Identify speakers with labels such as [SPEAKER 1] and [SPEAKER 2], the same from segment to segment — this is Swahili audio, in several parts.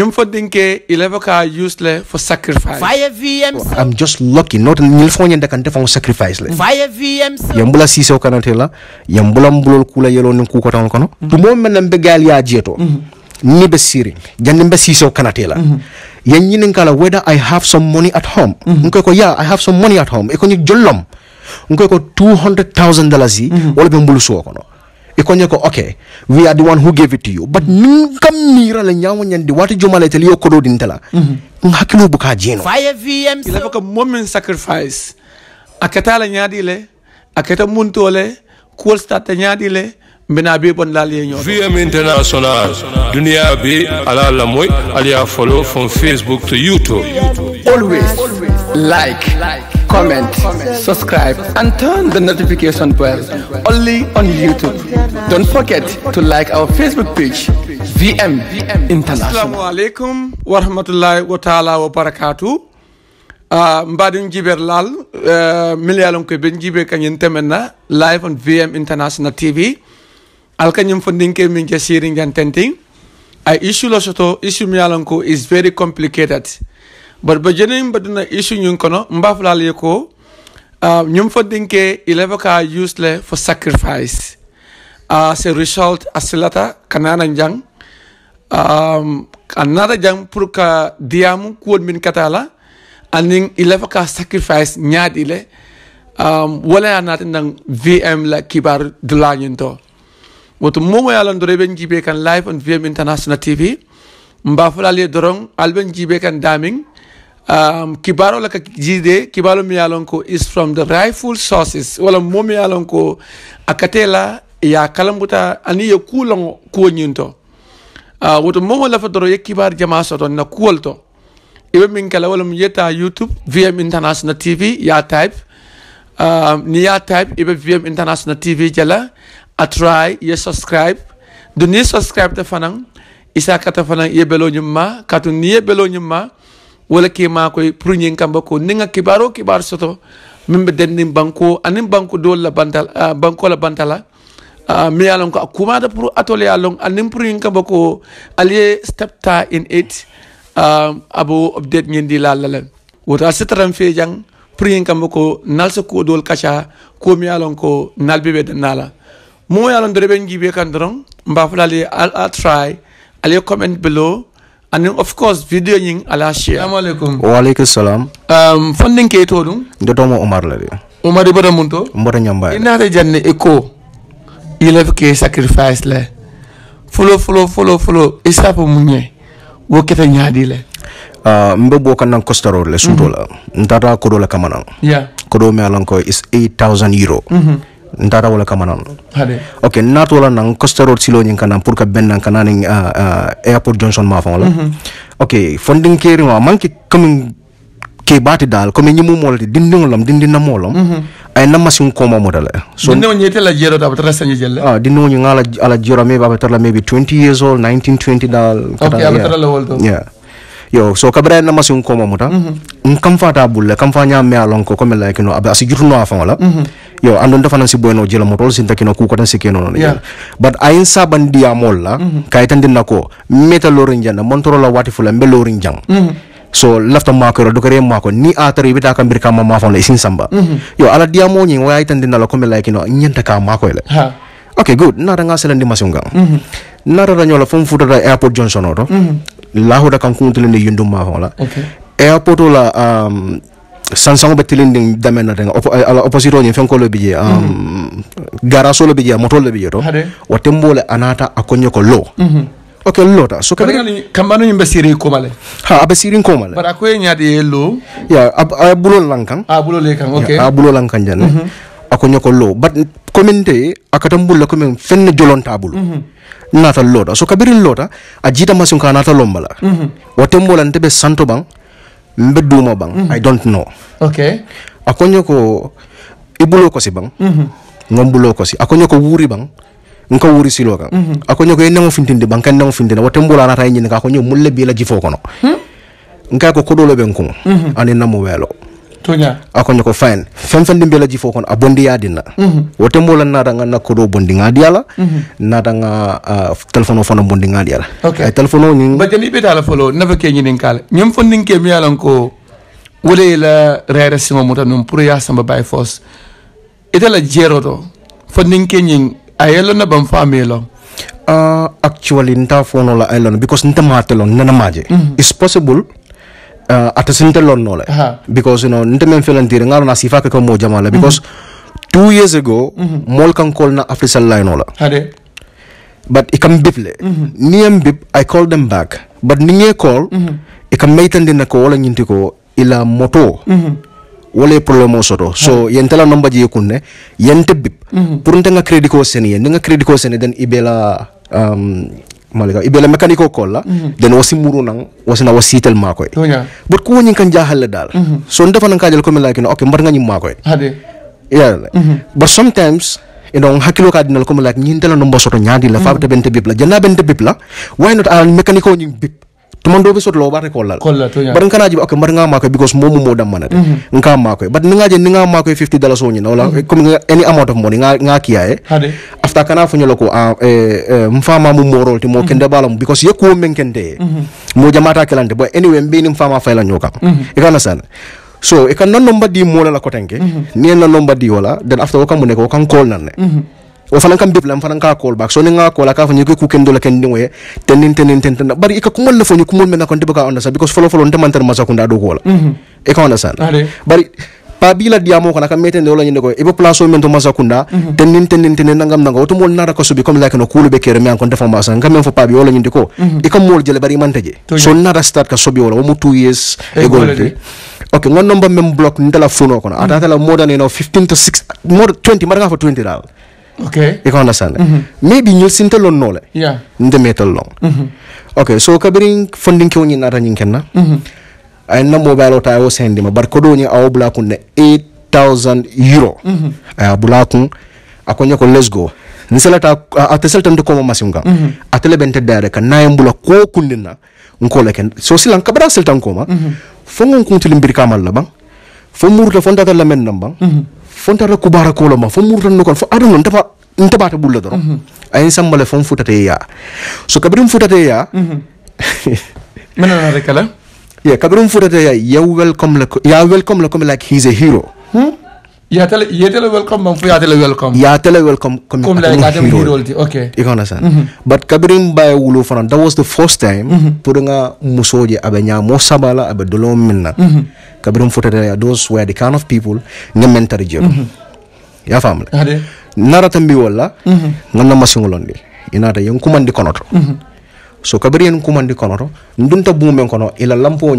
[SPEAKER 1] ñum fa dinké il avocat useless for sacrifice faye vmc
[SPEAKER 2] i'm just lucky not ñil fo ñen dakan defon sacrifice le
[SPEAKER 1] faye bula yambula
[SPEAKER 2] siso kanate la yambula mbulol kula yelo ni ku ko tan kono mhm. to mom men be gal ya jeto mhm. ni be siri jande be siso kanate la mhm. yan ñinin la whether i have some money at home ngoy ko ya i have some money at home e ko ni jollom ngoy ko 200000 dollars yi wala be mbulu so kono ikonye ko okay we are the one who gave it to you but min kam mira la nyawo nyandi wati jomala tel yo kodo din tala mm-hmm. ngakilo buka jeno
[SPEAKER 1] faye vm il faut moment sacrifice akata la nyadi le akata munto le cool start nyadi le mbena be bon dal ye ñoo vm
[SPEAKER 3] international dunia bi ala la moy aliya follow from facebook to youtube
[SPEAKER 1] always, always. like, like. comment, subscribe, and turn the notification bell only on YouTube. Don't forget to like our Facebook page, VM International. Assalamu alaikum wa rahmatullahi wa ta'ala wa barakatuh. Uh, jiber lal uh, milyalon koye ɓen jiibe live on vm international tv alkañum fo ndinke min jasiri jantentin ay issue lo soto issue miyalon ko is very complicated ba baduna issue ñun kono mbaflal ye ko uh, ñum fodinke ileva ka usele for sacrifice uh, ah, se result asilata kanana jang um, anata jang pour ka diyamu kuwol min katala anin ileva ka sacrifice ñaadile um, wala anata nang vm la kibar dulañin to woto momo yalan dore ɓen jiibe kan live on vm international tv mbafalal ye doron alɓen jiibe kan daming um, kibaro laka jiide kibalo mi yalon ko is from the rightful sources wala mo mi yalon ko akatela ya kalambuta ani ye kulon ko nyinto uh, woto momo lafa doro ye kibar jama soto na kuwol to ibe min kala wala mu yeta youtube vm international tv ya type um, ni ya type ibe vm international tv jala a try ye subscribe do ni subscribe ta fanan isa kata fanan ye belo nyumma katu ni ye belo nyumma wala kema koy pruñin kamba ko ninga kibaro kibar soto min be dennin banko anin banko dol la bantal uh, ah, banko la bantala uh, mi yalon ko kumada pour atole yalon anin pruñin kamba ko aliye step ta in it uh, ah, abo update ngendi la la wota sitaram fe jang pruñin kamba ko nalsa ko dol kacha ko mi yalon ko nalbe be denala mo yalon dore ben gibe kan doron mbafulali al, al, al try aliye comment below and of course video ñing ala share assalamu alaikum
[SPEAKER 2] wa alaikum salam
[SPEAKER 1] um fanden ke to dum
[SPEAKER 2] de to mo omar la de
[SPEAKER 1] omar ibada munto
[SPEAKER 2] mbota nyamba ina ta janne eko ila ke sacrifice la fulo fulo fulo fulo isa po munye wo keta nyaadi le uh, mbe bo kan nan le sunto la mm -hmm. ntata kodo la kamana yeah kodo me alanko is 8000 euro mm -hmm. ntata wala kama ah, ah, mhm. ok nato wala nan costarol silo ñin kana pour que ben nan ni uh, uh, airport junction ma fon la mm -hmm. ok funding keri ma manki comme ke bati dal comme ñi mu molati dindin lam dindin na molam mm -hmm. ay na masin ko ma modala so dindin
[SPEAKER 1] ñi tela jero da tra sañi jelle ah
[SPEAKER 2] dindin ñi ngala ala jero me ba tra maybe 20 years old 19 20 dal ok ala tra la wol yeah yo so kabra na masin ko ma muta mm -hmm. nkam fata bulle kam fa ñam me alon ko comme like no asi jurno afon la mm -hmm. yo andon dafa nan si boyno jela tol sinta kino ku si sikeno non yeah. Ya. but ayin saban dia molla mm -hmm. kaitan din nako meta lorin jana montoro la wati fula mbe lorin jang mhm. so lafta mako do kare mako ni atari bita kan birka kam ma fon isin samba mm yo ala dia mo ni way tan din la ko me like no nyanta ka mako ele. ha okay good na ranga ndi di masunga mm -hmm. na ranga nyola fon futa airport johnson oto mm -hmm. lahu da kan kuntu le yundum ma fon la airport la um sansango be tilin ding damena denga Op ala opposite on fenko lo bije um, mm -hmm. le lo bije moto lo bije to watembole anata akonyo ko lo mm -hmm. ok lota so kabe ngani
[SPEAKER 1] kambano nyimbe siri
[SPEAKER 2] ko male ha abe siri ko male bara ko nyaade lo ya ab, abulo lankan abulo lekan ok ya, abulo lankan jane mm -hmm. akonyo ko lo but community akatambulla ko men fenne jolonta bulu mm -hmm. nata lota so kabirin lota ajita masun kana lombala mm -hmm. watembola ntebe santo bang mbedduma bang mm -hmm. i don't know okay akonyo ko ibulo ko si bang mm -hmm. ngombulo ko si akonyo ko wuri bang nka wuri silo kan mm -hmm. akonyo ko enango fintinde bang kan nango fintinde wotem bola na tayi nyi ka akonyo mulle bi la jifo kono mm -hmm. nka ko kodolo ben kun mm -hmm. ani namu welo toña akoña ko fayin fen fen di la jifo kon a bondi ya dinna mm wote mo la nada nga nakodo bondi nga diala mm -hmm. nada nga uh, telefono fana bondi nga diala okay. ay telefono ni ba
[SPEAKER 1] jami be tala folo nafa fa ke ni kala nyem fon ning ke mi yalan ko wole la rere simo mota num pour ya samba bay fos ita la jero do fon nin ke nyin ayelo na
[SPEAKER 2] bam famelo uh, actually nta fono la ayelo because nta matelon nana maje mm -hmm. it's possible uh, atasintelonnoole uh-huh. because you know nte men felantire ŋaalo na sifa ke ko moo jama la mhm. because mm-hmm. two years ago mm-hmm. moolu kaŋ kool na afrisan layinoo la but i kam mhm. bip le niŋ i ye call mhm. i ka meytandi na ko wo la ñinti ko i la moto wala problème o soto so yen tala nomba je kunne yen te bip pour nte nga crédit ko sene yen nga crédit ko sene den i be la um, malika ibele mechanical kolla mm -hmm. den wasi muru nang wasi na wasi tel makoy oh, yeah. but ko woni kan jahal dal mm -hmm. so ndefa nan a comme like no okay a ngani makoy hade yeah mm -hmm. but sometimes you know hakilo ka dinal comme like nyin tel no mbosoto nyaadi la mm -hmm. fa bente bibla jana bente bibla why not an ah, mechanical nyin bib tumandoɓe sotlo ɓata kollal bat nkanaji ok mbat nga makoye because momu modam manade mhm. nka makoye bat ningaje ninga makoye 50 dollars oñina wala mhm. comme any amount of money nga kiyaye e. afta kana foñolo ko ah, eh, eh, mfama mu morol ti mo mhm. kende ɓalamu because ye kuwo men kende mo jamata kelante bo anyway mbeni mfama fayla ño kam e kana sana so e kan nan no mbaddi mola la kotenke ni en nan no mbaddi wala then after wo kam mu ne ko kan kol ne o fana kam bipla fana ka call back so ni nga call ka fanyu ku kendo la kendi we tenin tenin tenin bari ika kumol la fanyu kumol mena konde baka understand because follow follow ndema ntar masa kunda do kola mm -hmm. ika understand bari pabila diamo kana ka meten dola nyinde ko ibo place o mento masa kunda mm tenin tenin tenin nangam nanga oto mol nara ko subi comme like no kulu be kere me an konde fama san ngam fo pabi wala nyinde ko mm -hmm. mol jele bari mantaje so nara start ka subi wala o mu 2 years eh, ego ok ngon number mem block ndala funo kono mhm. atata la more than 15 to 6 more 20 mara nga fo 20 dal okay you understand mm mm-hmm. bi maybe ñol lon no yeah nde metal long mm so kabirin funding ko ñi nata ñi kenna mm -hmm. ay na mobile ta o sendi ma bar ko do ñi aw bula kun ne 8000 euro mm -hmm. ay bula kun akonya ko let's go nselata atesel tande ko masinga mm -hmm. atele bente dare kan na yambula ko kunna nkola ken so silan kabra seltan ko ma mm -hmm. fongon kuntilim bir kamal la bang fo murta fondata la men nam bang mm-hmm. fontara kubara koloma fo murtanno kon fo aɗum noon tafa n taɓata ɓulla doron mhm. ayen sambale fon futate ya so kabirum futate ya minanade mhm. kala ye kabirum futate ya ya welcome le ya welcome le comme like he's a hero
[SPEAKER 1] hmm? yatele yetele welcome man fo yatele welcome yatele welcome comme comme like atem hirolti ok
[SPEAKER 2] you understand mm -hmm. but kabirim baye wulo fana that was the first time mm -hmm. pour nga musoje abe ñamo sabala abe dolom minna mm -hmm. kabirum fota there are those were the kind of people nga mentari jero mm -hmm. ya famle nara tambi wala mm -hmm. inata yang kumandi konoto mm -hmm. so kabiri yang kumandi konoto ndunta bumen kono ila lampo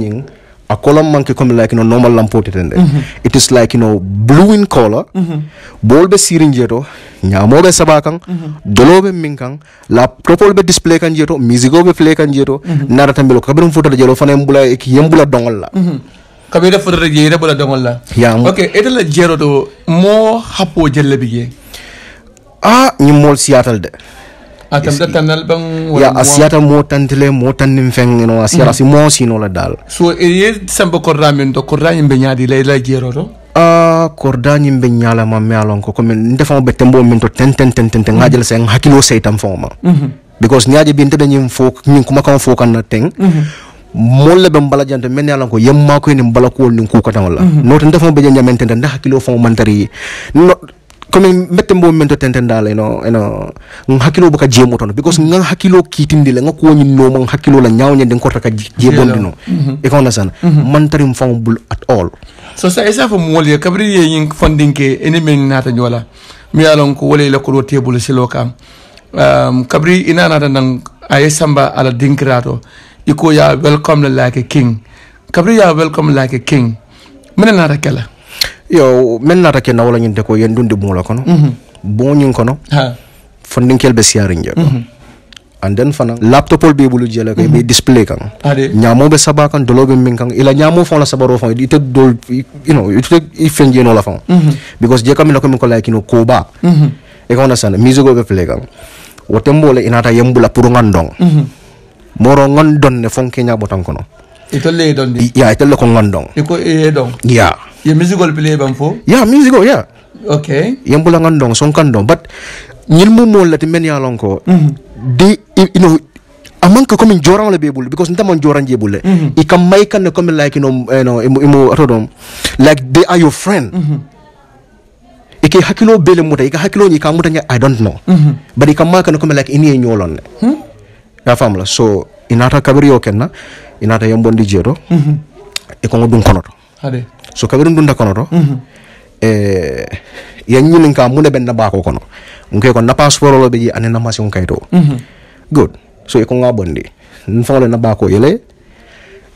[SPEAKER 2] a color monkey come like you know normal lamp tende mm -hmm. it is like you know blue in color mm -hmm. bolbe sirin jeto nyamo be sabakan mm -hmm. dolobe minkan la propol be display kan jeto musico be play kan jeto mm -hmm. narata mbelo kabrum foto jelo fanem bula e yembula dongol la
[SPEAKER 1] mm -hmm kabira fotata jeeyita ɓola dogol la yam ok etala jeero to mo happo jelle bige
[SPEAKER 2] a ñim mool siyatal de
[SPEAKER 1] a tamta tannal ɓan ya a siyata
[SPEAKER 2] mo mhm. tantile mo tannin fengeno a siyata si mo sinola dal
[SPEAKER 1] so eye samba korda min to korda ñim ɓe ñaadi la ela to
[SPEAKER 2] a korda ñim ɓe ñalama me alon ko commin ndefamo be tembo min to ten ten ten ten ten mhm. ngajala sen hakkilo sey tan fawma mhm. because ñaaje bi nteɓe ñim fo ñin kumakaŋo fo kan na teŋ mm -hmm molla be mbala jante men yalan ko yemma ko ni mbala ko ni ku katan wala mm -hmm. no tan defo be janya men tan ndax kilo fo mantari no comme mette mbo men to tenten dal eno eno hakilo buka jemo ton because mm nga hakilo kitindi la nga ko ni no man hakilo la nyaawnya den ko taka jebondi no e ko nasan mantari mhm. mfam bul at all
[SPEAKER 1] so sa esa fo mol ye kabri ye yin fondinke ene men nata nyola mi yalan ko wole la ko tebul silo kam um, kabri ina nata nan aye samba ala dinkirato i could yeah, welcome
[SPEAKER 2] like a king.
[SPEAKER 1] Kabri yeah, welcome like a king. Mene nata kela?
[SPEAKER 2] Yo, mene nata kena wala nyinte ko yendundi mula kono. Mm -hmm. Bon yung kono. Ha. Funding kel besiari nje. Mm -hmm. and then fana laptopol be bulu jela kay be mhm. display kan nyamo be saba kan dolo be min kan ila nyamo fon la sabaro fon ite dol you know ite ifen jeno la fon mhm. because je kamina ko min ko like no koba mhm. e ko na sana music go be play kan wotembo inata yembula pour ngandong mm -hmm. moro ngondonne fonke ñaɓotan kono
[SPEAKER 1] e tolle e donde
[SPEAKER 2] ya e tolle ko ngondon
[SPEAKER 1] eko e don ya yo musigol pile ɓam fof
[SPEAKER 2] ya musigo e ya ok yembula ngondon sonkandon bat ñilmumol lati men yalon ko mhm. de ino a manque comme joran le bebul because ntamon joran jebule mm -hmm. i kam may kan comme like you know, you eh, know imo, imo ato dom like they are your friend mm -hmm. ike hakilo bele muta ika hakilo ni ka muta i don't know mm -hmm. but i kam ma kan comme like ini e ñolon hmm? ya la so inata kabiri yo kenna mhm. i inata yombondi jeeto mm -hmm. e dun konoto ade so kabiri dunta da konoto mm -hmm. e mune ben na kono ngai ko na passport lo beji anena masion kayto mhm. good so e ko ngabondi nfawle na bako yele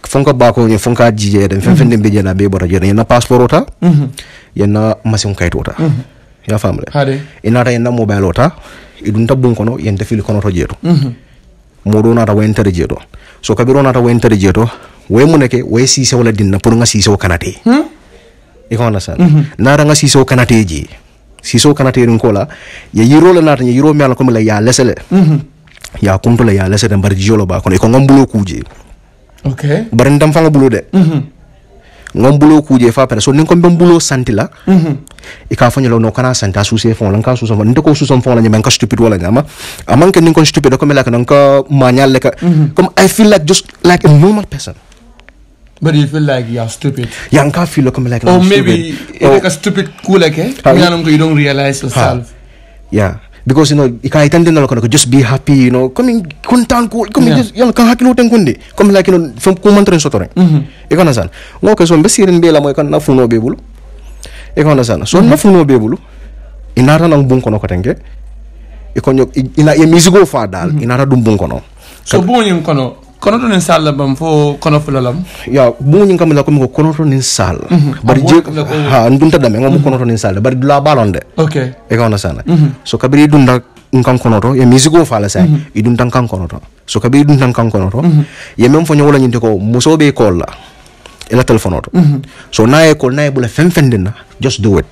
[SPEAKER 2] fonka bako ni fonka jije den fen mhm. fen dembe jena be bora jena na passport ota mm -hmm. yana masion kayto ota mm -hmm. ya famle ade inata yena mobile ota idun tabun kono yen defil kono to jeetu mm -hmm modo nata wenter jeto so kabiro nata wenter jeto we mu neke we sise wala dinna pour nga sise o kanate hmm? ikona san mm -hmm. nara nga sise o kanate je sise o kanate rin la ye yiro la nata ye yiro mi ala ko la ya lesele mm -hmm. ya kuntu la ya lesele mbar jiolo ba kono iko ngam bulo kuje okay barendam fa nga bulo de mm -hmm ngon bulo kuje fa pere so nin ko ben santi la mhm. e ka fanyo lo no kana santa su se fon lan ka su so fon ko su so fon la nyamen ka stupid wala nyama aman ke nin kon stupid ko mela ka non ko manyal le ka comme mhm. i feel like just like a normal person
[SPEAKER 1] But you feel like you're stupid.
[SPEAKER 2] Yeah, I feel like like. Or maybe like a stupid cool like eh?
[SPEAKER 1] you don't realize yourself.
[SPEAKER 2] Yeah. because you know ika itandinalo kono just be happy you know kami kuntan ko kami yeah. just yalla kan hakilo ten kunde comme like you know fam ko mantren sotore mm -hmm. ika nasan ngo ke so mbesirin be la moy kan nafuno bulu ika nasan so mm -hmm. nafuno be bulu inara nang kono kotenge iko nyok ye musigo fa dal mm -hmm. inara dum kono konoto nin salla bam fo kono fulalam ya bu nyi kamala ko ko konoto nin salla mhm. bari je ha ndunta dame ngam mhm. konoto nin salla bari dula balon de okay e ka sana mm -hmm. so kabiri dunda nkan konoto ye musique fala sai mm -hmm. idun tan kan konoto so kabiri dun tan kan konoto mm ye mem fo nyola nyinte ko muso be kolla ila telefono to mm -hmm. so na e ko na e bula fem fendina just do it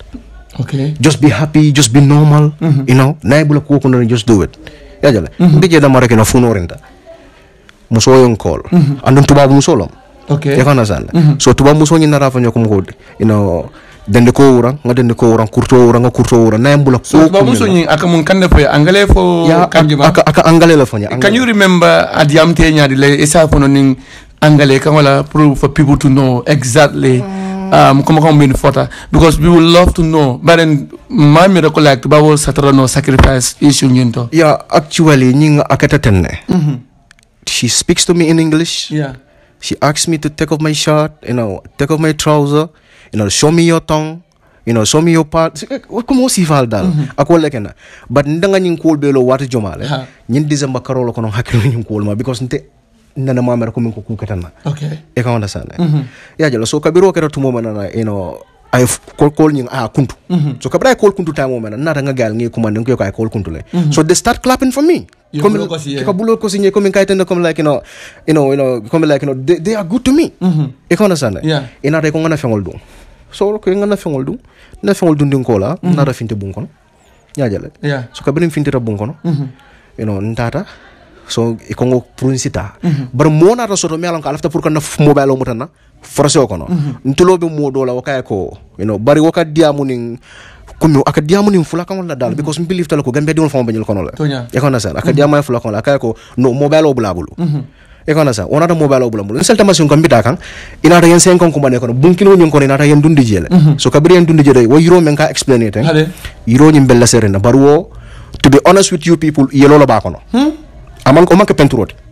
[SPEAKER 2] okay just be happy just be normal mm -hmm. you know na e bula ko konoto just do it ya jala mm -hmm. mbije da marake na funorenta muso yon call mm -hmm. tubabu muso lom okay you mm -hmm. so tubabu muso ni narafa nyoko mugode you know dende ko wura nga dende ko wura kurto wura nga kurto wura na yambula ko so tubabu muso
[SPEAKER 1] ni aka mun kande fo angale fo yeah, kanjuma aka
[SPEAKER 2] aka angale la fo nya can
[SPEAKER 1] you remember adiam te nya di le isa fo no ning angale kan wala pour for people to know exactly mm. um kuma kan bin fota because we would love to know but then my me recollect tubabu satara no sacrifice issue nyinto yeah
[SPEAKER 2] actually nyinga akata tenne mm -hmm she speaks to me in English. Yeah. She asks me to take off my shirt, you know, take off my trouser, you know, show me your tongue, you know, show me your part. come eh, eh, si fal dal. Mm-hmm. Ako like na. But ndanga ning kool belo wati jomal. le. Nyin December karolo kono hakilo nying kool ma because nte nana mamera kuminko kuketana. Okay. Eka wanda sana. Mm mm-hmm. Ya jalo, so kabiro kera tumoma nana, you know, ay kol kol ñing ah, kuntu mm -hmm. so kabra kol kuntu tamo mena nata nga gal ngi kuma ngi ko ay kol kuntu le mm -hmm. so they start clapping for me comme ko bulo ko signé comme kay tende like you know you know you know comme like you know they, they are good to me mm -hmm. e ko na sana yeah ina re ko ngana fengol dum so ko ngana fengol dum na fengol dum ko la mm -hmm. nata finte bun kono nya jale yeah so kabra finte ra bun kono -hmm. you know ntata so e ko ngo prunsita mm -hmm. bar mo ra so do melan ko alafta pour ko mobile o mutana forcé o kono mhm. ntoloɓe moɗola wo kaye ko you know, bari woka diyamu nin komi aka diyamu nin fulakanol la dal mhm. because mbilif tala ko gambia diŋol fama bañol kono la e kono san aka diyama la akaye ko no mobile o bula bulu
[SPEAKER 3] mm -hmm.
[SPEAKER 2] kono san wonata mobile o bula bulu nsel tamasi kon mbita kan yen sen kon ko mane kono bunkino nyon kono inata yen dundi jele mm -hmm. so kabiri yen dundi jele wo yiro men ka explain euro nyim bella serena bari wo to be honest with you people yelo la ba kono hmm? aman ko manke penturote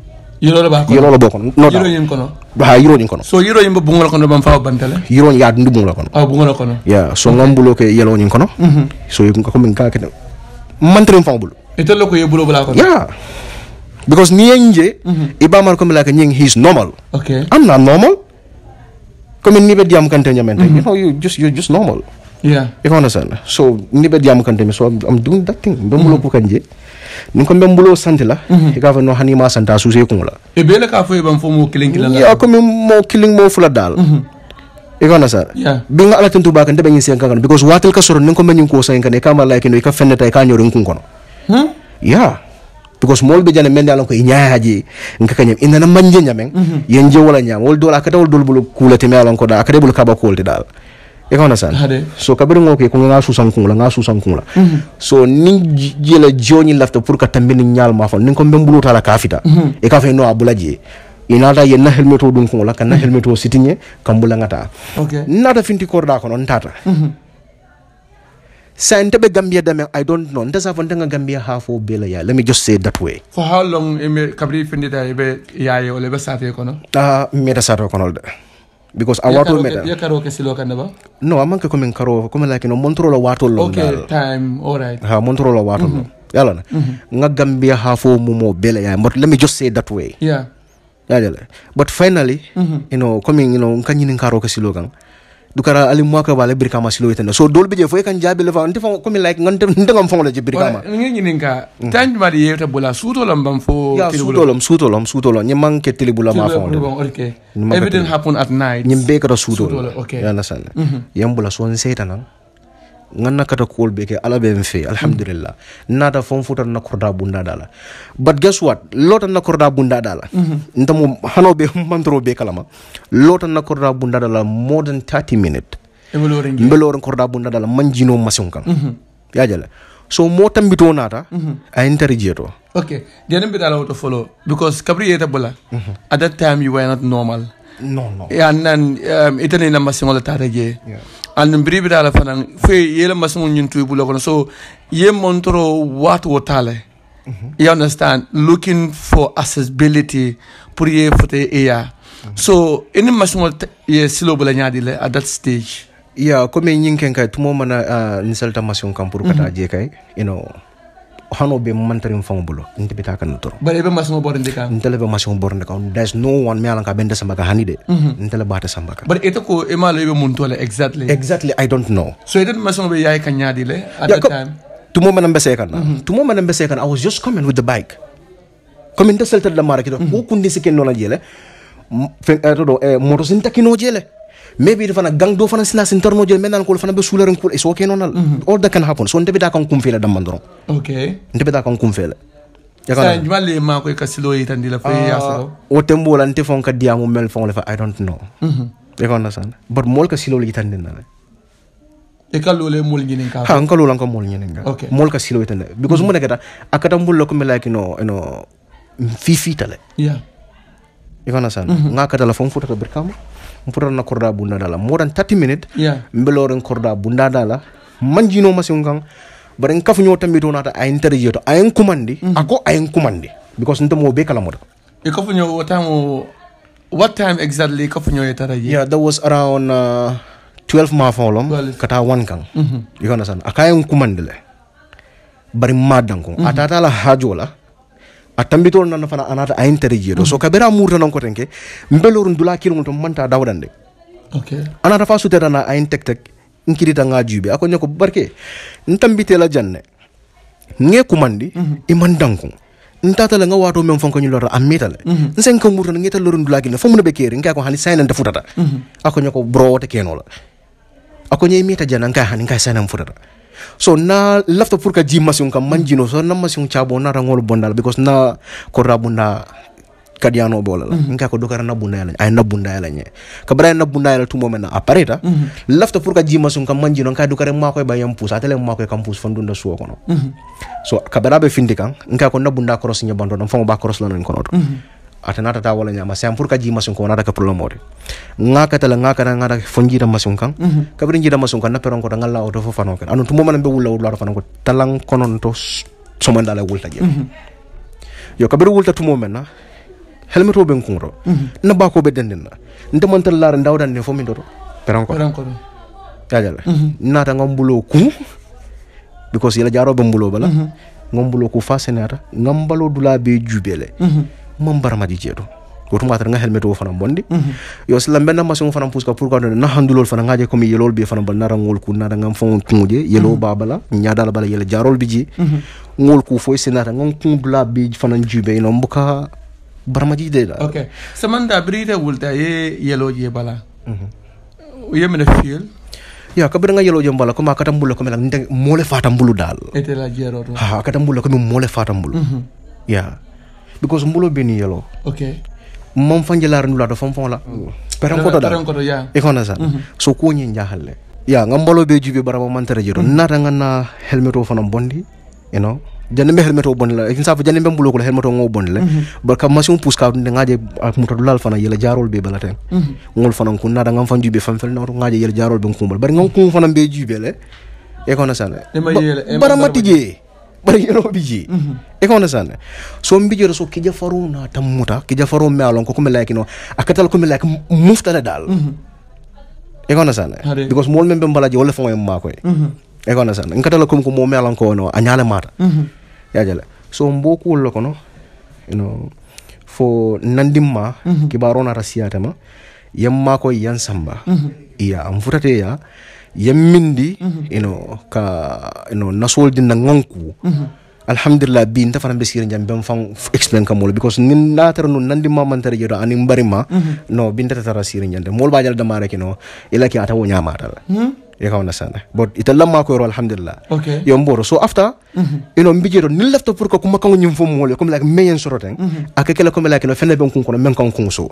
[SPEAKER 1] yirolo bo kono no yiroñin kono
[SPEAKER 2] ha yiroñin kono so
[SPEAKER 1] yiroñin bo bungol kono ɗon fawa bantele
[SPEAKER 2] yiroñ yaade ndu a kono
[SPEAKER 1] aw ah, bungol kono
[SPEAKER 2] ya so gombulo mm-hmm. ko yeloñin kono so komin ka kete mantirin fawo bulu itollo ko yebulo bula kono ya because niyen je mm-hmm. ibamar komi laka ñing he's normal okay i'm normal komin ni ɓe diyam kante ñamen tay you know you just you just normal yeah. if you so ni be kan kan so i'm doing that thing be mulo mm-hmm. ko kanje ni ko be mulo sante la e ka fa no hani ma santa su se ko la
[SPEAKER 1] e be le ka fo e ban fo mo killing killing la ya ko
[SPEAKER 2] mo killing mo fula dal e ka understand yeah bi nga ala tentu ba kan de sen kan because watel ka soro ni ko ni ko sen kan e ka ma like no e ka e ka nyoro kono hmm? yeah because mol be jane men alon ko nyaa haji nka kanyam inana manje nyamen mm-hmm. yenje wala nyaam wol dola kata wol dol bulu kulati me alon ko akade bulu kaba kulti dal e ka understand so kabiri ngo ke ko nga susan kungula nga susan kungula mm-hmm. so ni jela joni lafta pour ka tambe ni nyaal ma fa ni ko mbem buluta la kafita mm -hmm. e ka fe no abula je inata e yenna helmeto dum kungula kana mm-hmm. helmeto sitinye kambula ngata okay nata finti korda kono ntata mm -hmm. sa ntebe gambia dame i don't know ndesa fo ndanga gambia hafo bela ya let me just say that way
[SPEAKER 1] for how long ime e kabri findita ibe yaye ole be sate kono
[SPEAKER 2] ah uh, me konol de because a watol meda ya
[SPEAKER 1] karo ke silo kan ba
[SPEAKER 2] no amanke ko min karo ko min watol lo okay
[SPEAKER 1] time all right ha
[SPEAKER 2] yalana mm -hmm. nga gambia ha fo mumo bele ya but let me just say that way yeah yajala but finally mm -hmm. you know coming you know nka ñini nkaro silo kan dukara ali mwaka wale birika silo itende so dol bije fo kan jabe lefa nte fo komi like ngante nte ngam fongo je birikama
[SPEAKER 1] ngi ngi nga tanj mari yeta bula suto lam bam
[SPEAKER 2] fo ya suto lam suto lam suto lam ni manke tele bula ma fongo de
[SPEAKER 1] okay everything happen at night ni be ka suto okay ya na
[SPEAKER 2] yam bula so on setan nganna kata kuol beke ala be mfe alhamdulillah nada fon futa na korda bunda dala but guess what lota na korda bunda dala mm-hmm. ntamo hano be mantro be kalama lota na korda bunda dala more than 30 minutes mbeloren korda bunda dala manjino masion kan mm-hmm. ya jala so mo tambito nata mm -hmm. a Okay. jeto
[SPEAKER 1] okay denen bitala auto follow because kabri yeta bola mm -hmm. at that time you were not normal non non yan nan um, itani na masingo tata je yeah. an biri bira la fana fe yele masingo nyun tu kono so ye montro wat wo tale mm -hmm. understand looking for accessibility pour ye fote eya mm -hmm.
[SPEAKER 2] so ini masingo ye silo bula ñaadi le at that stage ya yeah, comme ñiŋ ken kay tumo mana uh, nisalta masingo kan pour kata mm-hmm. je kay you know hano be mantari mfang bulo nte bita kan toro bare be masmo borende ka nte le be masmo borende ka there's no one me alanka bende sambaka hanide mhm. nte le bata sambaka
[SPEAKER 1] bare eto ko e mala be mun tole exactly
[SPEAKER 2] exactly i don't know so eto masmo be yai kan nyadi
[SPEAKER 1] le at yeah, the time
[SPEAKER 2] tumo manam be sekan na mhm. tumo manam be sekan i was just coming with the bike comme inte seltel la mara kido ko mhm. kundi sikin no la jele fen eto eh, do eh, moto sinta kino jele maybe fana gang do fana sila sintorno je menan ko fana be suler ko so ke nonal all that can happen so ndebe da kan kumfela dam mandoro okay ndebe da kan kumfela yakana sa
[SPEAKER 1] jumale ma ko kasilo yitandi e la fay yaso ah,
[SPEAKER 2] o tembo la nte fon ka diamu mel fon la fa i don't know mhm yakana san but mol ka silo yitandi na
[SPEAKER 1] ikalole e mol ñinin ka ha nkalole
[SPEAKER 2] anka mol ñinin ka okay. mol ka silo itande e because mm -hmm. muneketa akata mbullo ko melaki no no fifitale yeah ikona sana mm -hmm. ngakata la fon futata birkama mputarana korda bundada la more than 30 minutes yeah. mbeloren korda bundada mm-hmm. la manjino masin kan bari nkafu ñoo tambito nata ayen terje to ayen kumandi mm -hmm. ako ayen kumandi because ntamo be kala moda e kafu ñoo watamo what time exactly kafu ñoo taraje yeah that was around uh, 12 ma folom kata wan kan mm -hmm. you understand akayen kumandi le bari madanko mm -hmm. atata la hajola a tambitol nanna fana a ayin terejiye ɗo so kabera murtanan koten ke a ndula kilgol ton manta dawɗan de anata fa sutetana ayin tek tek nkiritanga juuɓe ako ñako barke ntambitela janne nge kumandi mm-hmm. iman dankon ntatala nga wato men fonko ñulora a mitale mm-hmm. nsen ka murtana ngeta lorun dula kilna fo muna ɓe keeri nka ko hani saynante futata mm-hmm. ako ñako browote kenola ako ñe mita jana nka hani nka saynan futata so na lafta pour ka ji masiŋo ka maŋ jino so na masiŋo caabo na raŋolu bonda la because na korra bunda kadiyano be la la mm -hmm. nka ko dokara na bunda yala ay na bunda yala nye ka bara na bunda yala tumo mena apareta mm -hmm. lafta pour ka jima sun ka manjino nka dokara ma ko ba yampus tele ma ko kampus fondunda suwo kono mm -hmm. so ka bara be findi kan nka ko na bunda cross nye bando non famo ba cross la kono mm -hmm atanata ta wala nyama c'est pour ka ji masun ko nata ka problem ngaka tala ngaka na ngata fonjira masun kan mhm. ka brin jira masun kan na peron ko da ngalla auto fo fanon kan anu tumo man be wulla wulla fanon ko talang konon to somanda la wulta je mhm. yo ka bir wulta tumo men na helmet o ben kunro mhm. na ba ko be denden na ndamantal laara ndawdan ne fo min do peron ko peron ko jajala nata ngombulo ku because yela jaro be mbulo bala bulo ku fasenata ngambalo dula be jubele mm -hmm. ma di jero. kurum mbatata ga helmet o fana bondi mhm. yo selam ɓenna masung fana puska pourquoi ɗo na handulol fana gaje comme yelol bi fana bal narangol ku nata gam fon kuŋuje yelo mhm. babala ñadala bala yela jarol bi je ngol ku foy sinata gan kuŋ bla bi fana jube ino mbuka barmaji de la
[SPEAKER 1] ok bri brita wulta ye yelo je bala mhm. yemene fiel
[SPEAKER 2] ya ka bira nga yelo jom bala ko ma katam bulo ko mole fatam bulu dal
[SPEAKER 1] la jero ha
[SPEAKER 2] katam bulo ko mole fatam bulu ya because mbolo beni yelo okay mom fanje lar ndula do fam la peren koto da ya e kono sa mm-hmm. so ko njahalle ya nga mbolo be jubi barama mantere jiro mm-hmm. nata nga na helmeto fana bondi you know jande me helmeto bondi la e sa fa jande me mbolo ko helmeto ngo bondi la mm-hmm. bar kam masun ka nga je ak motor dulal fana yela jarol be balate ngol fana ko nata nga fam jubi fam fel nga je yela jarol be kumbal bar nga ko fana be jubi le e kono sa le barama tije bari yelo biji e ko nasan so mbijo so kija jafaru na tammuta kija faro me alon ko kuma like no akatal kuma like muftala dal mm e ko nasan because mol membe mbalaji wala fon ma ko mm -hmm. e ko nasan ngatala ko mo me alon ko no anyala mata mm-hmm. ya jale so mboku lo ko no you know fo nandimma mm-hmm. kibarona rasiyata ma yamma ko yan samba iya mm-hmm. am futateya yammindi mhm. you know ka you know nasol din na nganku mhm. alhamdulillah bi nta fana be sire jam ben fan explain kam molo because nin na tara nun nandi ma man tara jedo anin bari mhm. no bi nta tara sire jam mol ba jal damare kino ila ki ata wonya mata la hmm? ya kawana sana but ita lamma ko ro alhamdulillah okay yo mboro so after you know mbijedo nin pour ko kuma kango nyim fo molo comme like meyen soroten akakela comme like no fene ben kun kono men kan kun so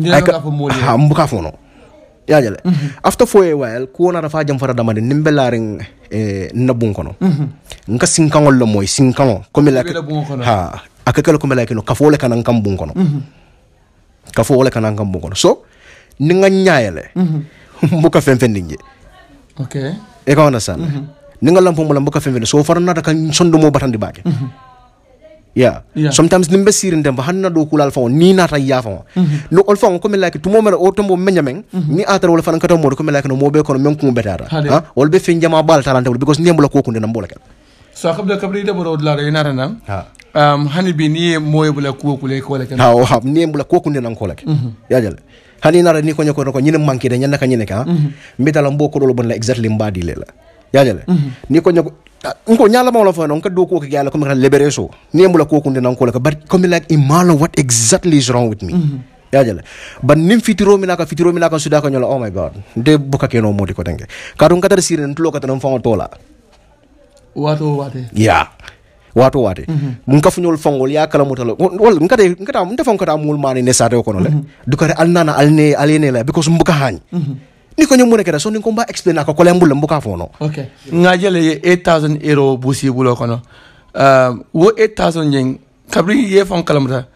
[SPEAKER 2] ay ka mbuka fono yaajale afta foye wayal kuwonata fa jam fara damade nim be eh, nabun kono mm -hmm. nka sinkaŋol le moy sinkaŋo comme la ha akakelo comme la kino kafo le kanan kam bun kono kafoo -hmm. kafo wala kanan kam bun kono so ni nga ñaayale mhm. mbuka fen fen ninje ok e ka wana san mhm. ni nga lampo mo lambuka fen fen so fara nata kan sondo mo batandi baake yeah. yeah sometimes nimbe sirinde mba hanna do kulal fon ni nata ya fon mm -hmm. no ol fon comme like tumo mer o tombo menyamen mm -hmm. ni atar wala fanan kato mo ko like no mo be kono men kum betara ha wol be fin jama bal talante because ni mbula ko kunde la kel
[SPEAKER 1] so kabda kabri de boro la re nara nam ha um hani bi ni moye bula ko le ko la kel ha ha
[SPEAKER 2] ni mbula ko kunde nan ko la kel mm-hmm. ya jale hani nara ni ko nyako ko ne manki de nyanaka nyine ka mm-hmm. mbita la ko do lo bon la exactly mbadi le la ya jale mm-hmm. ni ko nyako nko ñalamawo fa fana nka do e ko ke yalla comme kan libéré so nemula ko kunde nan ko la but comme like imalo what exactly is wrong with me mm -hmm. yajala nim fi mina naka fi mina ka suda ko nyola oh my god de buka ke keno modi ko denge kadun katar sire ntulo katana mfango tola
[SPEAKER 1] wato wate
[SPEAKER 2] ya wato wate mun mm-hmm. ka funyol fongol ya kala mutalo wal mun de mun ta mun ta ka ta mul mani ne de ko no le mm-hmm. dukare alnana alne alene la because mbuka hañ mm -hmm ni ko ñoom mu nekk so ni ko mba explain ko kole mbula mbuka fono okay
[SPEAKER 1] nga jele ye 8000 euro busi bulo kono uh, wo 8000 jeng kabri ye fon mene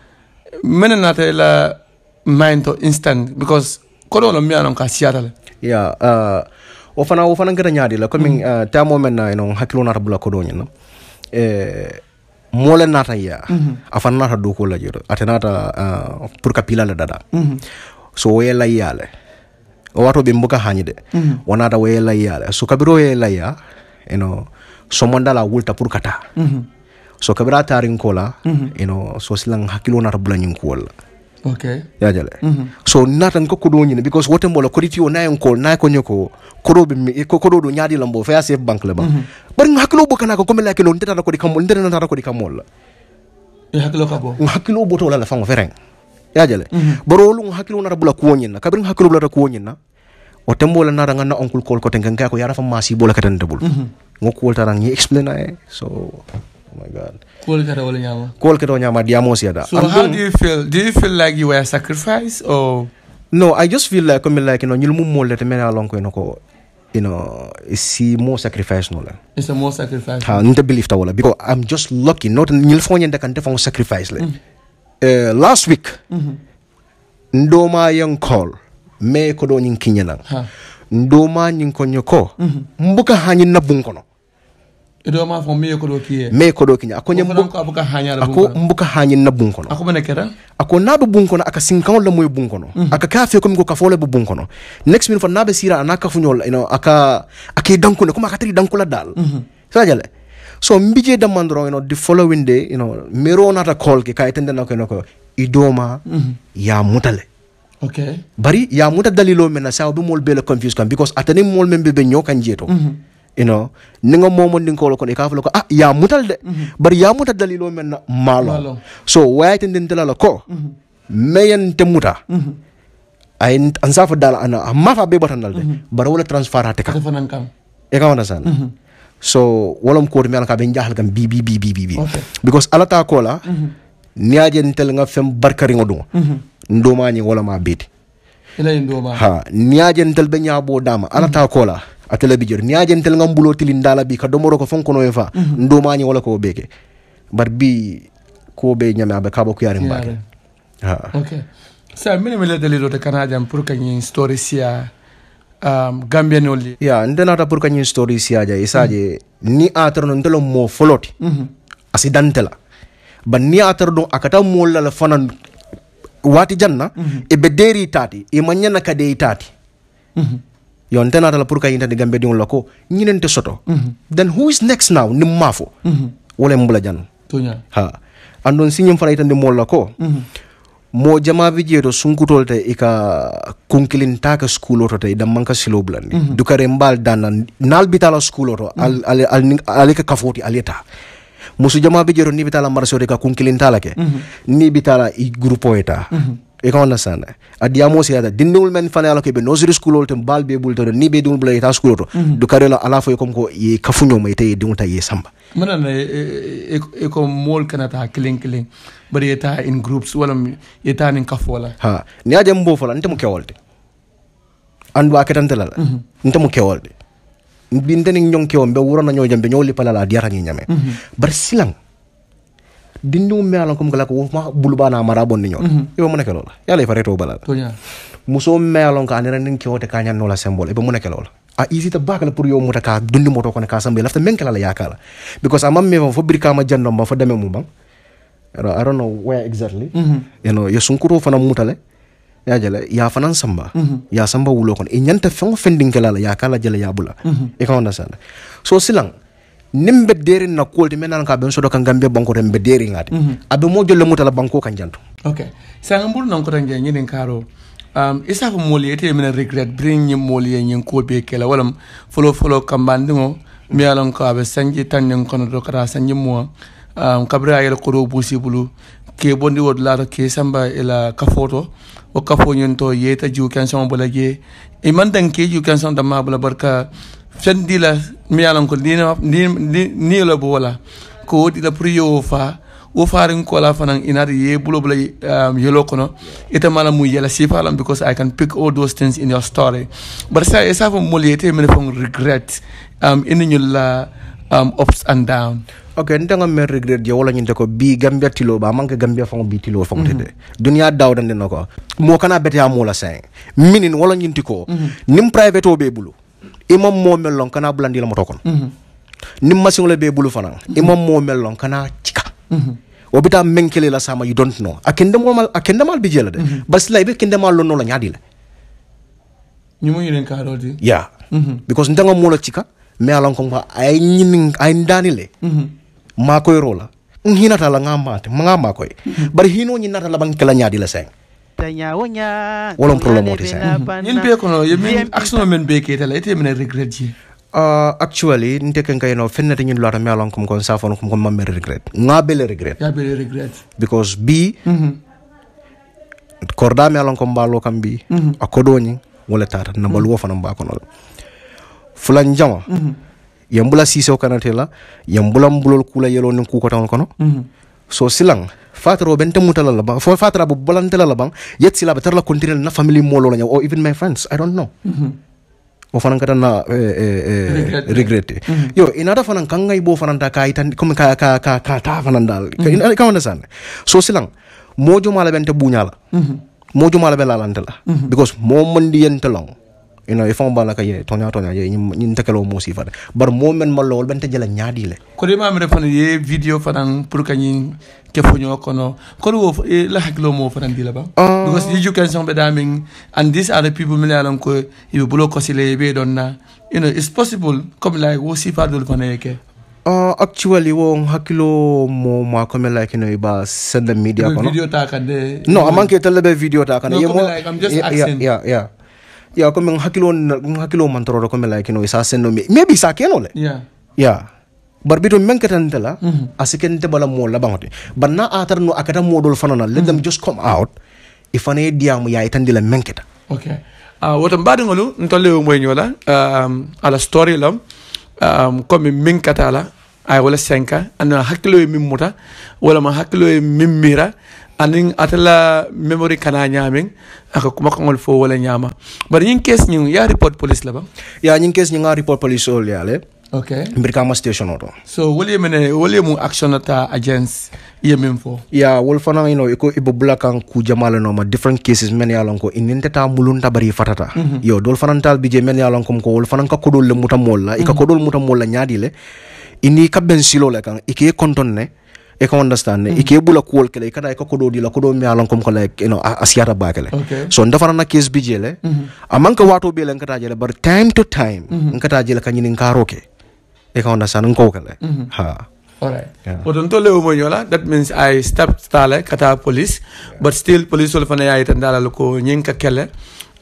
[SPEAKER 1] mena nata la mind to instant because kodo lo mi anon ka siata le
[SPEAKER 2] yeah uh, o fana o fana ngara nyaadi la comme mm. uh, ta mo men na non hakilo nata bula kodo ñen eh mole nata ya mm -hmm. afan nata do ko la jero atenata uh, pour kapila pilale dada mm-hmm. so -hmm. la yela yale watoɓe mboka hañde mm-hmm. wona ta waye layyala so kabiro know so eno la wulta pour kata mm-hmm. so kabira mm-hmm. you know so silan hakkilo nata bulañinkuwol la okay. yajale mm -hmm. so natan ko kodo ñine because wote mbolo koditi o nayen ko nay ko ñoko kodo be ko kodo do ñaadi lambo fa sef bank le ba mm -hmm. bari hakilo bo kana ko comme la ke non tata ko di kamol ndena tata ko di kamol la e hakilo ka bo hakilo bo to la la fango fereng Ya yajale mhm. lu hakilu nara bula kuonyina kabir hakilu bula kuonyina otembo la nara na onkul kol ko tengenga ko yara fa masi bola katan debul mhm. ngokul tarang ni explain ay so Oh my God. Cool kada wala nyama. Cool kada nyama So how do
[SPEAKER 1] you feel? Do you feel like you were sacrificed
[SPEAKER 2] or? No, I just feel like I'm like you know nyilmu mole te mena along ko you know it's more sacrifice no la.
[SPEAKER 1] It's a more sacrifice. Ha, nte
[SPEAKER 2] believe ta wala because I'm just lucky not nilfonyen nyenda kan te fong sacrifice le. Mhm. Eh, last week ndoma yang call me ko do nyin kinyana ndoma nyin ko nyoko mbuka hanyin na bun kono
[SPEAKER 1] ndoma fo me ko do ki me ko do kinya ako nyem mbuka hanya la ako
[SPEAKER 2] mbuka hanyin na bun kono ako menekera ako na do bun kono aka sinkan la moy bun kono mm -hmm. aka kafe ko mi ko kafo la be bun kono next minute fo na be sira anaka fu nyol you know, aka aka dankule kuma aka tiri dankula dal mm -hmm. sajale soo mbije damandoro you know the following day you know call ke ka itende na ko you know, idoma mm -hmm. ya mutale okay bari ya muta dalilo mena sa be mol be la confuse kan because atani mol membe be nyokan jeto mm -hmm. you know ni nga momo ni ko ko e ka ko a ya a de mm -hmm. bari a muta dalilo mena malo, malo. so waya tende ndela la ko mm -hmm. meyen te muta mm -hmm. ay ansafa dala ana mafa be batanal de mm -hmm. bara wala transfer hateka e ka wana sana mm so walam kooti mi alaka ɓe jahal kam bibi bibi bibi okay. because alata kola mm -hmm. ntel nga fem barkariŋo duŋo mm -hmm. ndomañiŋ wolama beeti ha ntel be ñaabo dama alata mm -hmm. kola atele bi jori niyajentel nga mbulo tilin dala bi ka domoro ko fonkono e fa mm -hmm. ndomañiŋ wola ko beke bar bi ko be ñame aɓe kaba kuyarin bake ha
[SPEAKER 1] okay. sa mine mi leddaliɗo te kana pour kañin story siya um, gambianol ye
[SPEAKER 2] ya yeah, ntenata pour kañin story siaja i saje mm -hmm. ni atara ndelo mo foloti mm -hmm. dante la bari ni atara don akata moolu la fana waati janna mm -hmm. i be deeri taati i e kade ñana ka dee taati mm -hmm. yo ntenata la pour kañin tati gambe di la ko ñinen te soto mm -hmm. then who is next now ni mafo mm -hmm. wala mbula janu ha andon siñin fana itandi moolu la ko mm -hmm moo jamaa bi to sunkutol te i ka kunkilin ka skulo to te i manka silo blandi mm -hmm. dukare mbaal danna naal bitala skulo to ali mhm. al, al, al, ka kafooti ali taa musu jamaa bi jeeto ni bitala maraseo te ka kunkilin la ke mm -hmm. ni bitala i groupo ye taa mm -hmm you can understand adiamo se ada dindul men fana ala ko be nursery school olto bal be bulto ni be dum bla ita school to du a la ala fo kom ko ye kafunyo mai te dum ta ye samba
[SPEAKER 1] mana ne e, e, e, e ko mol kana ta kling kling bari eta in groups wala eta nin kafola ha
[SPEAKER 2] ni adem bo fola ntamu kewolte andu akatanta la mhm. ntamu kewolte bintani nyonkewo be wurona nyoojambe nyoli pala la diara ni nyame mhm. bar silang dindiŋo meŋ ye a loŋ komi ko la ko wofuma bulubaa niŋ a maraa bondi ñoo mhm. i be mu ne ke loo la ye a la i faretoo bala la musoo meŋ a loŋ ko a nira niŋ keo te ka ñannoo la semboo i be mu ne ke loo la a ah, isita baaka la pour yo muta ka dundi moto kono ka sambe lafta men kala la yaka la because amam me fo bir kama jando ma fo dame mum bang i don't know where exactly mm -hmm. you know yo sunkuro fana mutale ya jale ya fanan samba mm ya samba wulo kon e nyanta fengo fending kala la yaka la jale ya bula e ka onda sana so silang nim be deri na kolti menan ka ben sodo kan gambe banko rembe deri ngati mhm. abe mo jolle mutala banko kan jantu
[SPEAKER 1] okay sanga mbur nan ko tan ge nyinin karo um isa ko moli ete men regret bring nyim moli nyin ko be kala walam folo folo kambandingo mi alon ko abe sanji tan nyin kono do kara sanji mo um kabra ayel ko do busibulu ke bondi wod laata ke samba ila kafoto o kafo nyin to yeta ju kan son bolaje e man dan ke ju kan son da ma bula barka fen di fendila miyalan ko ndina niyolo bo wala ko woɗila pour yewo fa wo farin kola fanan inata ye bulobula um, ähm, yelo kono ita mala mu yela sifa lam because i can pick all those things in your story but sa e safo mol me mene fon regret um,
[SPEAKER 2] ähm, ini ñulla um, ähm, ups and down ok nte ngam men regret je wala ñinte ko bi gambia tilo ba manke gambia fon bi tilo fon tede mm -hmm. dunia dawdande noko mo kana bete amula sen minin wala ñinti ko mm -hmm. nim private o be bulu imam momel lon kana bulandilamo to kon mhm. nim masiŋole be bulu fanaŋ imam momel lon kanaa cika mhm. wobita menkele la sama noo don't know akendemal akendemal bi jela de mm -hmm. basila ibe kendemal lo noo la nyaadi la
[SPEAKER 1] ñimu yiren ka rodi
[SPEAKER 2] yeah mm -hmm. because nga mo la cika me alon ko ay ñinin ay ndani le mm -hmm. ma koy mhm. rola nginata la ngamba te ma ngamba koy mm -hmm. bar hino ñinata la ñaadi la seng tanya wonya wolon problem wote sa yin be
[SPEAKER 1] kono yemin action men be ke tala ite men regret ji
[SPEAKER 2] uh, actually nte ken no fenne te ñin lora me alon kum kon sa fon kum kon mamme regret nga regret ya bele regret because bi mm korda me alon kom balo kam bi mhm. akodo ñi wala tata mhm. na balu mm -hmm. fana kono fulan jama mm -hmm. yambula siso kanate la yambula kula yelo ni ku ko tan kono mhm. so silang fatoro ben temutala laban fo fatara bo la ban yet sila betarla continue na family molo la or even my friends i don't know mm -hmm. o fanan kata na eh, eh, eh regrette regret. mm -hmm. yo inada fanan kanga ibo fanan ta kaitan comme ka ka ka ka ta fanan dal mm -hmm. ka mm-hmm. so silang mojo mala bente bunyala mm -hmm. mojo mala belalantela mm -hmm. because mo mandi yentelong ino ifon fon bana ye tonya tonya ye nyin tekelo mo si fada bar mo men ma lol bente jela nyaadi le
[SPEAKER 1] ko de mamre fana ye video fanan pour kanyi ke fonyo kono ko wo eh, la haklo mo di dila ba ah. because education be daming and this are the people me alam ko ibe bulo ko sile be donna you know it's possible comme la wo si fadol fana yake
[SPEAKER 2] Uh, ah, actually wo hakilo mo ma comme like no iba send the media kono
[SPEAKER 1] video ta kande no amanke
[SPEAKER 2] tele be video ta kande no, mo like, I'm just yeah, yeah yeah ya yeah, kome hakilo hakilo mantoro kome la kino isa senno mi maybe isa keno le yeah yeah barbito men ketante la mm -hmm. asikente bala mo la bangote banna atar no akata modol fanana let mm -hmm. them mm-hmm. just come out ifane diamu ya itandila men keta
[SPEAKER 1] okay uh, ah, woto mbaɗigolu ntollewo moyño la um, ala story lam um, comme min kata la ay wala senka ana hakkilo e min muta wala ma hakkilo e min mira ate la memory kana ñamin aka kuma kangol fo wala ñaama bari ñing case ñing ya report police la ba
[SPEAKER 2] ya ñing case ñing report police ol ya le okay mbir kama station oto
[SPEAKER 1] so ye mene ye mu action ata agents miŋ fo
[SPEAKER 2] ya wol fana you i iko ibo kaŋ ku jama no ma different cases men ya lon ko ininte ta mulun ta bari fatata mm -hmm. yo dol fana tal je men ya lon ko wol fanaŋ ka kodol le muta molla ika mhm. kodol muta la ñaadi le ini ka ben silo le kan ike kontoŋ ne e ko understand mm -hmm. ike bula kuwol kele ikata e kokodo dila kodo a kom ko like a know asiyata bakele okay. so ndafana na case bijele mm -hmm. amanka wato bele nkata jele bar time to time mm -hmm. nkata jele kanyini nkaroke e ko understand nko kele mm -hmm. ha Alright. Yeah.
[SPEAKER 1] Oton to leo monyola, that means I stepped tale kata police, but still police wala fana ya itandala luko nyinka kele.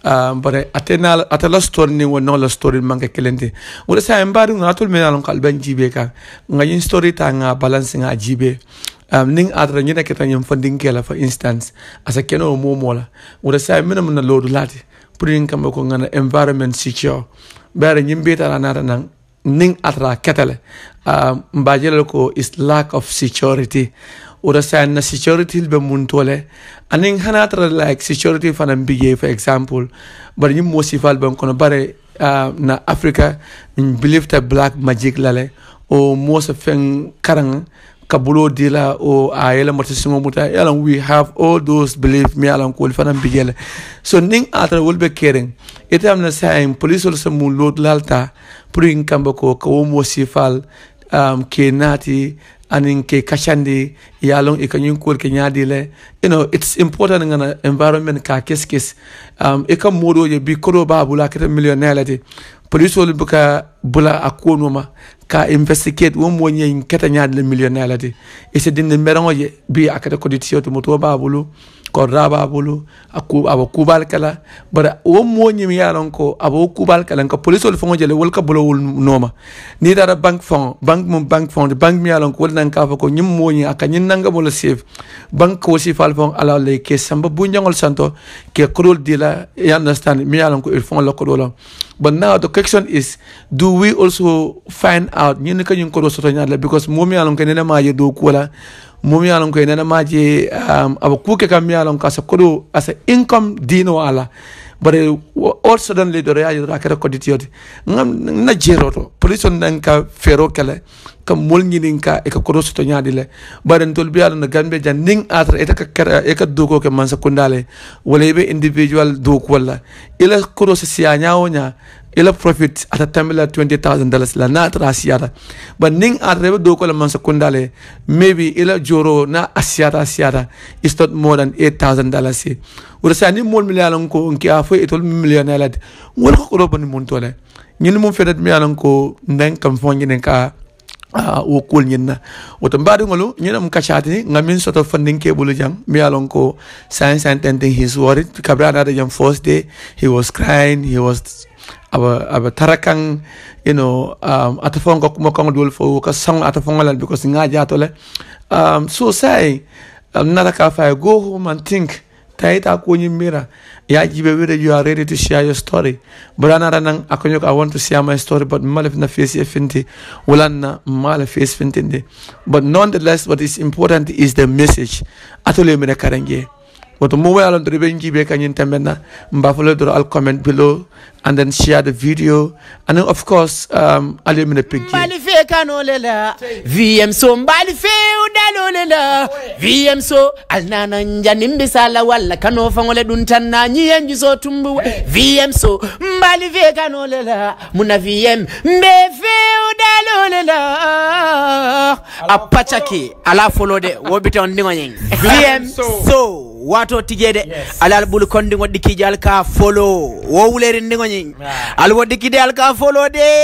[SPEAKER 1] Um, uh, ate na la story ni wonno la story manke kelente wala sa embari nga atul mena lon kalban jibe eh, ka nga story ta nga balance nga jibe um, ning adra nyina keta nyam funding kela for instance asa keno mo mola wala sa mena mun na lodu lati purin kam ko nga environment secure bare nyim uh, beta na nara nang ning adra ketale um, mbajelo ko is lack of security oder sen security be mun tole anin hanatra like security for example but ni mosifal ben kono bare uh, na africa in believe the black magic lale o mosa feng karang kabulo dila or yela mata simo muta yala we have all those belief me alan ko fanan bigele so ning atra wolbe kering ita amna sain police ol samu lot lalta pour in kamba ko ko mo um, ke anin ke kashandi yalon e kanyun kuwar ke nyadi le you know it's important ngana environment ka kes kes um, e kan modo ye bi kodo ba bula kata millionaire la de police wol buka bula a kono ka investigate won mo nyen kata nyadi le millionaire la de e se din merango ye bi akata koditiyo to moto ba bulu korra raba bolo a be kubal kala bara wo moo ñim ye ko a kubal kala nka polisolu faŋo jele wolu ka bolo wolu noma. niŋ tara bank faŋo bank mum bank faŋo ti bank miŋ ye a ko wolu naŋ ka ko bank wo sifaal ala le ke samba bunjaŋol santo ke kodol di la ye understand miŋ ye a lon ko il la But now the question is, do we also find out? Because Momi along Kenema Yedo kula. mum ye lon ko nana maji um, aba kuke kam ye lon ka sa kodo asa income dino ala bare uh, all suddenly do reaji do akere koditi yoti ngam na jeroto police on nan ka fero kala ka mol nginin ka e ka kodo to nyaadi le bare ntol bi ala na gambe jan ning e ka kara e ka doko ke man sa kundale wala be individual doko wala ila kodo se siya nyaawo nyaa ila profit ata tamila 20000 dollars la na tara siyata but ning a rebe do ko la man sakundale maybe ila joro na asiyata siyata is not more than 8000 dollars wala sa ni mol million ko nki a fo etol million la wala ko ro ban mun tole ñun mum fedat million ko nden kam fo ñen ka wo kul ñin na woto mbaadi ngolu ñu dem kacati nga min soto funding ke bulu jang mi alon ko science and tenting his worried kabra na jam first day he was crying he was our our tarakang you know um atafong ko mo kang dul fo ka sang atafong lan because nga ja tole um so say um nada ka fa go home and think taita ko nyi mira ya jibe wede you are ready to share your story but brana ranan akonyo i want to share my story but malef na face finti na mala face finti but nonetheless what is important is the message atole mira karange woto mo wayalam ɗo ɓe jiibe kañumten maintenant mbafole do al comment below and then share the video and then of course um, ale mine
[SPEAKER 2] peggimbali fe lela vm so mbali lela vm so alnana janimbe sala walla kano fangole ɗum tan nañiyenju so tumbu vm so mbali fe lela muna vm mbe fewdalolela lela apachaki ala folode wobita on ndigoñeng vm so wato tijede ala ala kondi konndi goɗɗi kiiji alka folo wowlere ndigoñi ala woɗɗi kiide alka folo de